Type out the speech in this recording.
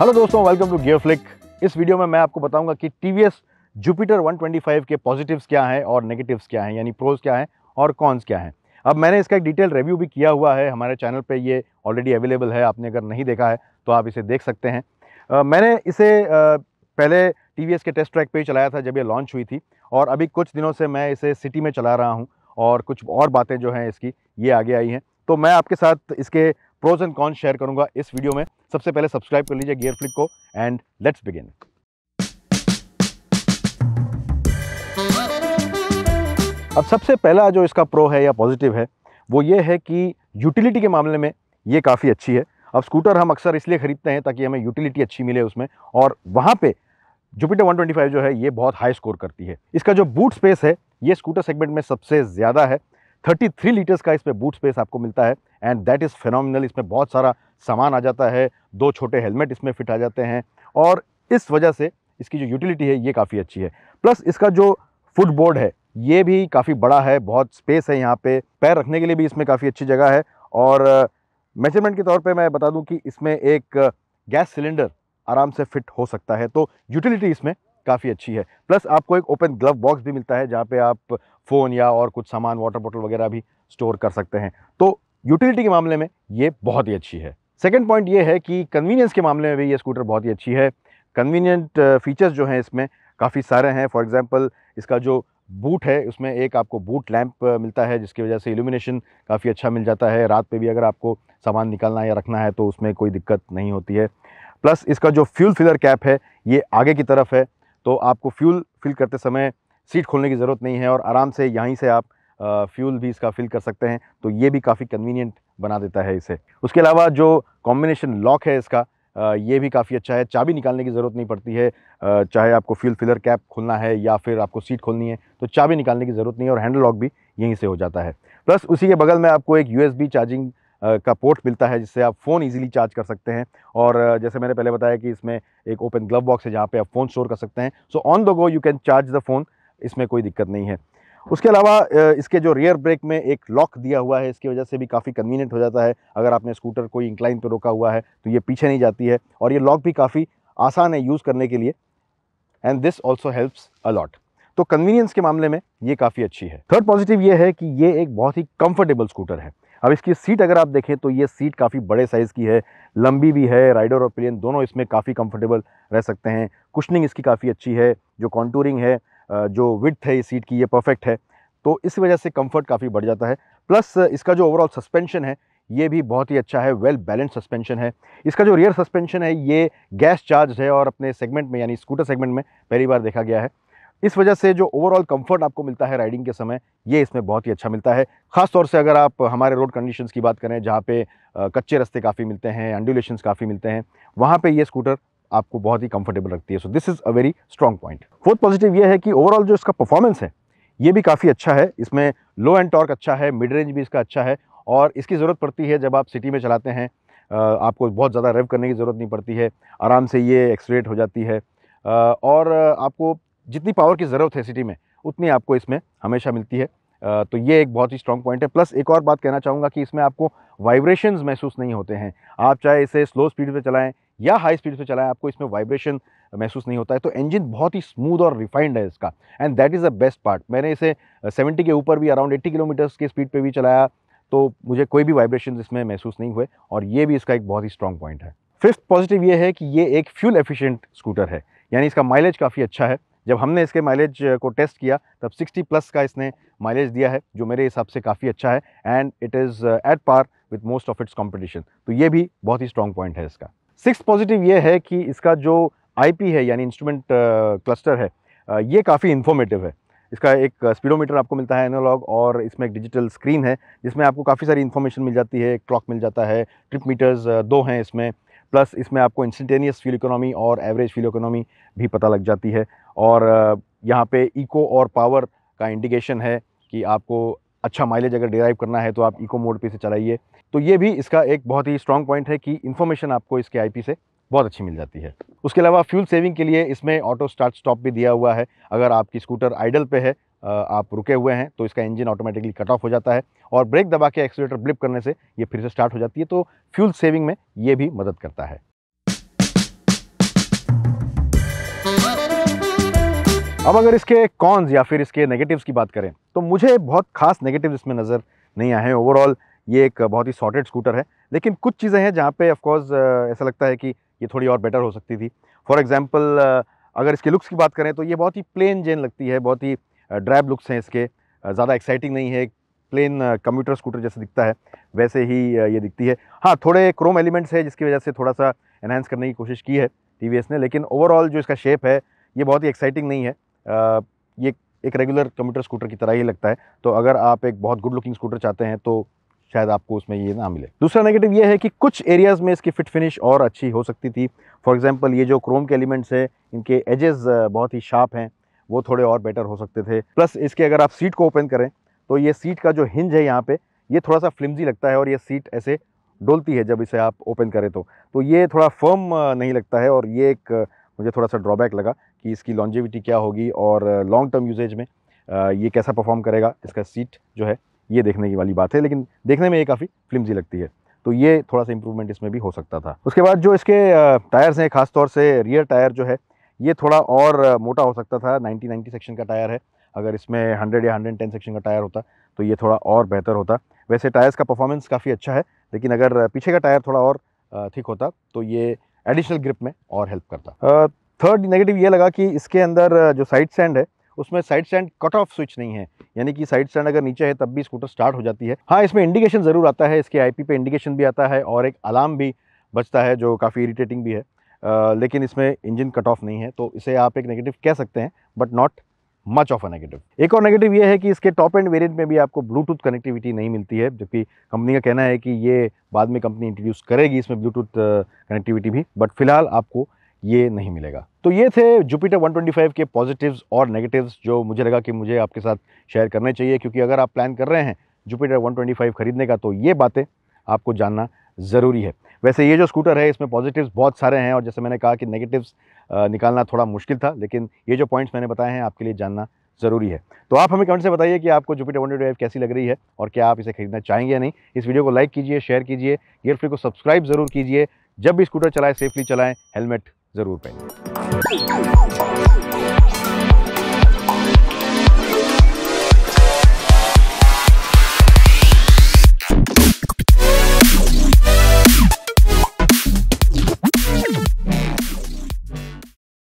hello दोस्तों welcome to Gear Flick इस वीडियो में मैं आपको बताऊंगा कि टी वी एस जुपिटर फाइव के पॉजिटिव्स क्या हैं और नेगेटिव्स क्या हैं यानी प्रोज क्या हैं और कॉन्स क्या हैं अब मैंने इसका एक डिटेल रिव्यू भी किया हुआ है हमारे चैनल पे ये ऑलरेडी अवेलेबल है आपने अगर नहीं देखा है तो आप इसे देख सकते हैं आ, मैंने इसे आ, पहले टी के टेस्ट ट्रैक पर ही चलाया था जब ये लॉन्च हुई थी और अभी कुछ दिनों से मैं इसे सिटी में चला रहा हूँ और कुछ और बातें जो हैं इसकी ये आगे आई हैं तो मैं आपके साथ इसके प्रोज एंड कॉन्स शेयर करूँगा इस वीडियो में सबसे पहले सब्सक्राइब कर लीजिए गियर फ्लिक को एंड लेट्स बिगिन अब सबसे पहला जो इसका प्रो है या पॉजिटिव है वो ये है कि यूटिलिटी के मामले में ये काफ़ी अच्छी है अब स्कूटर हम अक्सर इसलिए ख़रीदते हैं ताकि हमें यूटिलिटी अच्छी मिले उसमें और वहाँ पे जुपिटर 125 जो है ये बहुत हाई स्कोर करती है इसका जो बूट स्पेस है ये स्कूटर सेगमेंट में सबसे ज़्यादा है थर्टी थ्री लीटर्स का इसमें बूट स्पेस आपको मिलता है एंड दैट इज़ फिनोमिनल इसमें बहुत सारा सामान आ जाता है दो छोटे हेलमेट इसमें फिट आ जाते हैं और इस वजह से इसकी जो यूटिलिटी है ये काफ़ी अच्छी है प्लस इसका जो फुटबोर्ड है ये भी काफ़ी बड़ा है बहुत स्पेस है यहाँ पे पैर रखने के लिए भी इसमें काफ़ी अच्छी जगह है और मेजरमेंट uh, के तौर पे मैं बता दूं कि इसमें एक uh, गैस सिलेंडर आराम से फिट हो सकता है तो यूटिलिटी इसमें काफ़ी अच्छी है प्लस आपको एक ओपन ग्लव बॉक्स भी मिलता है जहाँ पे आप फ़ोन या और कुछ सामान वाटर बॉटल वगैरह भी स्टोर कर सकते हैं तो यूटिलिटी के मामले में ये बहुत ही अच्छी है सेकेंड पॉइंट ये है कि कन्वीनियंस के मामले में भी ये स्कूटर बहुत ही अच्छी है कन्वीनियंट फ़ीचर्स जो हैं इसमें काफ़ी सारे हैं फॉर एग्ज़ाम्पल इसका जो बूट है उसमें एक आपको बूट लैंप मिलता है जिसकी वजह से इल्यूमिनेशन काफ़ी अच्छा मिल जाता है रात पे भी अगर आपको सामान निकालना या रखना है तो उसमें कोई दिक्कत नहीं होती है प्लस इसका जो फ्यूल फिलर कैप है ये आगे की तरफ है तो आपको फ्यूल फिल करते समय सीट खोलने की ज़रूरत नहीं है और आराम से यहीं से आप फ्यूल भी इसका फिल कर सकते हैं तो ये भी काफ़ी कन्वीनियंट बना देता है इसे उसके अलावा जो कॉम्बिनेशन लॉक है इसका ये भी काफ़ी अच्छा है चाबी निकालने की ज़रूरत नहीं पड़ती है चाहे आपको फ्यूल फिलर कैप खोलना है या फिर आपको सीट खोलनी है तो चाबी निकालने की ज़रूरत नहीं है और हैंडल लॉक भी यहीं से हो जाता है प्लस उसी के बगल में आपको एक यूएसबी चार्जिंग का पोर्ट मिलता है जिससे आप फ़ोन इजीली चार्ज कर सकते हैं और जैसे मैंने पहले बताया कि इसमें एक ओपन ग्लव बॉक्स है जहाँ पे आप फ़ोन स्टोर कर सकते हैं so on the go you can charge the phone इसमें कोई दिक्कत नहीं है उसके अलावा इसके जो रियर ब्रेक में एक लॉक दिया हुआ है इसकी वजह से भी काफ़ी कन्वीनियंट हो जाता है अगर आपने स्कूटर कोई इंक्लाइन पर रोका हुआ है तो ये पीछे नहीं जाती है और ये लॉक भी काफ़ी आसान है यूज़ करने के लिए and this also helps a lot तो कन्वीनियंस के मामले में ये काफ़ी अच्छी है थर्ड पॉजिटिव ये है कि ये एक बहुत ही कंफर्टेबल स्कूटर है अब इसकी सीट अगर आप देखें तो ये सीट काफ़ी बड़े साइज़ की है लंबी भी है राइडर और प्लेन दोनों इसमें काफ़ी कंफर्टेबल रह सकते हैं कुशनिंग इसकी काफ़ी अच्छी है जो कॉन्टूरिंग है जो विथ है इस सीट की ये परफेक्ट है तो इस वजह से कम्फर्ट काफ़ी बढ़ जाता है प्लस इसका जो ओवरऑल सस्पेंशन है ये भी बहुत ही अच्छा है वेल बैलेंस सस्पेंशन है इसका जो रियर सस्पेंशन है ये गैस चार्ज है और अपने सेगमेंट में यानी स्कूटर सेगमेंट में पहली बार देखा गया है इस वजह से जो ओवरऑल कंफर्ट आपको मिलता है राइडिंग के समय ये इसमें बहुत ही अच्छा मिलता है ख़ास तौर से अगर आप हमारे रोड कंडीशंस की बात करें जहाँ पे कच्चे रास्ते काफ़ी मिलते हैं एंडुलेशन काफ़ी मिलते हैं वहाँ पे ये स्कूटर आपको बहुत ही कंफर्टेबल रखती है so this is a very strong point fourth positive ये है कि ओवरऑल जो इसका परफॉर्मेंस है ये भी काफ़ी अच्छा है इसमें लो एंड टॉर्क अच्छा है मिड रेंज भी इसका अच्छा है और इसकी ज़रूरत पड़ती है जब आप सिटी में चलाते हैं आपको बहुत ज़्यादा रेव करने की ज़रूरत नहीं पड़ती है आराम से ये एक्सलेट हो जाती है और आपको जितनी पावर की ज़रूरत है सिटी में उतनी आपको इसमें हमेशा मिलती है तो ये एक बहुत ही स्ट्रॉन्ग पॉइंट है प्लस एक और बात कहना चाहूँगा कि इसमें आपको वाइब्रेशन महसूस नहीं होते हैं आप चाहे इसे स्लो स्पीड पर चलाएँ या हाई स्पीड पर चलाएँ आपको इसमें वाइब्रेशन महसूस नहीं होता है तो इंजन बहुत ही स्मूथ और रिफाइंड है इसका and that is the best part मैंने इसे 70 के ऊपर भी अराउंड 80 किलोमीटर्स के स्पीड पे भी चलाया तो मुझे कोई भी वाइब्रेशन इसमें महसूस नहीं हुए और ये भी इसका एक बहुत ही स्ट्रॉन्ग पॉइंट है फिफ्थ पॉजिटिव ये है कि ये एक फ्यूल एफिशिएंट स्कूटर है यानी इसका माइलेज काफ़ी अच्छा है जब हमने इसके माइलेज को टेस्ट किया तब 60 प्लस का इसने माइलेज दिया है जो मेरे हिसाब से काफ़ी अच्छा है and it is at par with most of its competition तो ये भी बहुत ही स्ट्रॉन्ग पॉइंट है इसका सिक्स पॉजिटिव ये है कि इसका जो आई है यानी इंस्ट्रूमेंट क्लस्टर है ये काफ़ी इन्फॉर्मेटिव है इसका एक स्पीडोमीटर आपको मिलता है एनालॉग और इसमें एक डिजिटल स्क्रीन है जिसमें आपको काफ़ी सारी इन्फॉर्मेशन मिल जाती है क्लॉक मिल जाता है ट्रिप मीटर्स दो हैं इसमें प्लस इसमें आपको इंस्टेंटेनियस फ्यूल इकोनॉमी और एवरेज फ्यूल इकोनॉमी भी पता लग जाती है और यहाँ पे इको और पावर का इंडिकेशन है कि आपको अच्छा माइलेज अगर डिराइव करना है तो आप इको मोड पे इसे चलाइए तो ये भी इसका एक बहुत ही स्ट्रॉन्ग पॉइंट है कि इन्फॉर्मेशन आपको इसके आईपी से बहुत अच्छी मिल जाती है उसके अलावा फ्यूल सेविंग के लिए इसमें ऑटो स्टार्ट स्टॉप भी दिया हुआ है अगर आपकी स्कूटर आइडल पे है आप रुके हुए हैं तो इसका इंजन ऑटोमेटिकली कट ऑफ हो जाता है और ब्रेक दबा के एक्सीटर ब्लिप करने से ये फिर से स्टार्ट हो जाती है तो फ्यूल सेविंग में ये भी मदद करता है अब अगर इसके कॉन्स या फिर इसके नेगेटिव्स की बात करें तो मुझे बहुत खास नेगेटिव इसमें नज़र नहीं आए हैं ओवरऑल ये एक बहुत ही सॉर्टेड स्कूटर है लेकिन कुछ चीज़ें हैं जहाँ पे ऑफकोर्स ऐसा लगता है कि ये थोड़ी और बेटर हो सकती थी फॉर एग्ज़ाम्पल अगर इसके लुक्स की बात करें तो ये बहुत ही प्लेन जेन लगती है बहुत ही ड्रैब लुक्स हैं इसके ज़्यादा एक्साइटिंग नहीं है प्लेन कंप्यूटर स्कूटर जैसे दिखता है वैसे ही ये दिखती है हाँ थोड़े क्रोम एलिमेंट्स है जिसकी वजह से थोड़ा सा इन्हेंस करने की कोशिश की है टी ने लेकिन ओवरऑल जो इसका शेप है ये बहुत ही एक्साइटिंग नहीं है ये एक रेगुलर कंप्यूटर स्कूटर की तरह ही लगता है तो अगर आप एक बहुत गुड लुकिंग स्कूटर चाहते हैं तो शायद आपको उसमें ये ना मिले दूसरा नेगेटिव ये है कि कुछ एरियाज़ में इसकी फिट फिनिश और अच्छी हो सकती थी फॉर एग्जांपल ये जो क्रोम के एलिमेंट्स है इनके एजेस बहुत ही शार्प हैं वो थोड़े और बेटर हो सकते थे प्लस इसके अगर आप सीट को ओपन करें तो ये सीट का जो हिंज है यहाँ पे ये थोड़ा सा फ्लिमजी लगता है और ये सीट ऐसे डोलती है जब इसे आप ओपन करें तो तो ये थोड़ा फर्म नहीं लगता है और ये एक मुझे थोड़ा सा ड्रॉबैक लगा कि इसकी लॉन्जिविटी क्या होगी और लॉन्ग टर्म यूजेज में uh, ये कैसा परफॉर्म करेगा इसका सीट जो है ये देखने की वाली बात है लेकिन देखने में ये काफ़ी फिल्मजी लगती है तो ये थोड़ा सा इम्प्रूवमेंट इसमें भी हो सकता था उसके बाद जो इसके टायर्स uh, हैं ख़ासतौर से रियर टायर जो है ये थोड़ा और uh, मोटा हो सकता था नाइन्टी नाइन्टी सेक्शन का टायर है अगर इसमें 100 या 110 सेक्शन का टायर होता तो ये थोड़ा और बेहतर होता वैसे टायर्स का परफॉर्मेंस काफ़ी अच्छा है लेकिन अगर पीछे का टायर थोड़ा और थिक होता तो ये एडिशनल ग्रिप में और हेल्प करता थर्ड नेगेटिव ये लगा कि इसके अंदर जो साइड स्टैंड है उसमें side stand cut off switch नहीं है यानी कि साइड स्टैंड अगर नीचे है तब भी स्कूटर स्टार्ट हो जाती है हाँ इसमें इंडिकेशन ज़रूर आता है इसके आईपी पे इंडिकेशन भी आता है और एक अलार्म भी बचता है जो काफ़ी इरीटेटिंग भी है आ, लेकिन इसमें इंजन कट ऑफ नहीं है तो इसे आप एक नेगेटिव कह सकते हैं but not much of a negative एक और नेगेटिव ये है कि इसके टॉप एंड वेरियंट में भी आपको ब्लूटूथ कनेक्टिविटी नहीं मिलती है जबकि कंपनी का कहना है कि ये बाद में कंपनी इंट्रोड्यूस करेगी इसमें ब्लूटूथ कनेक्टिविटी भी बट फिलहाल आपको ये नहीं मिलेगा तो ये थे जुपिटर 125 के पॉजिटिव्स और नेगेटिव्स जो मुझे लगा कि मुझे आपके साथ शेयर करने चाहिए क्योंकि अगर आप प्लान कर रहे हैं जुपिटर 125 ख़रीदने का तो ये बातें आपको जानना ज़रूरी है वैसे ये जो स्कूटर है इसमें पॉजिटिव्स बहुत सारे हैं और जैसे मैंने कहा कि नेगेटिव्स निकालना थोड़ा मुश्किल था लेकिन ये जो पॉइंट्स मैंने बताए हैं आपके लिए जानना ज़रूरी है तो आप हमें कमेंट से बताइए कि आपको जुपिटर वन कैसी लग रही है और क्या आप इसे खरीदना चाहेंगे या नहीं इस वीडियो को लाइक कीजिए शेयर कीजिए गियर फ्री को सब्सक्राइब जरूर कीजिए जब भी स्कूटर चलाएं सेफली चलाएं हेलमेट ज़रूर पहनिए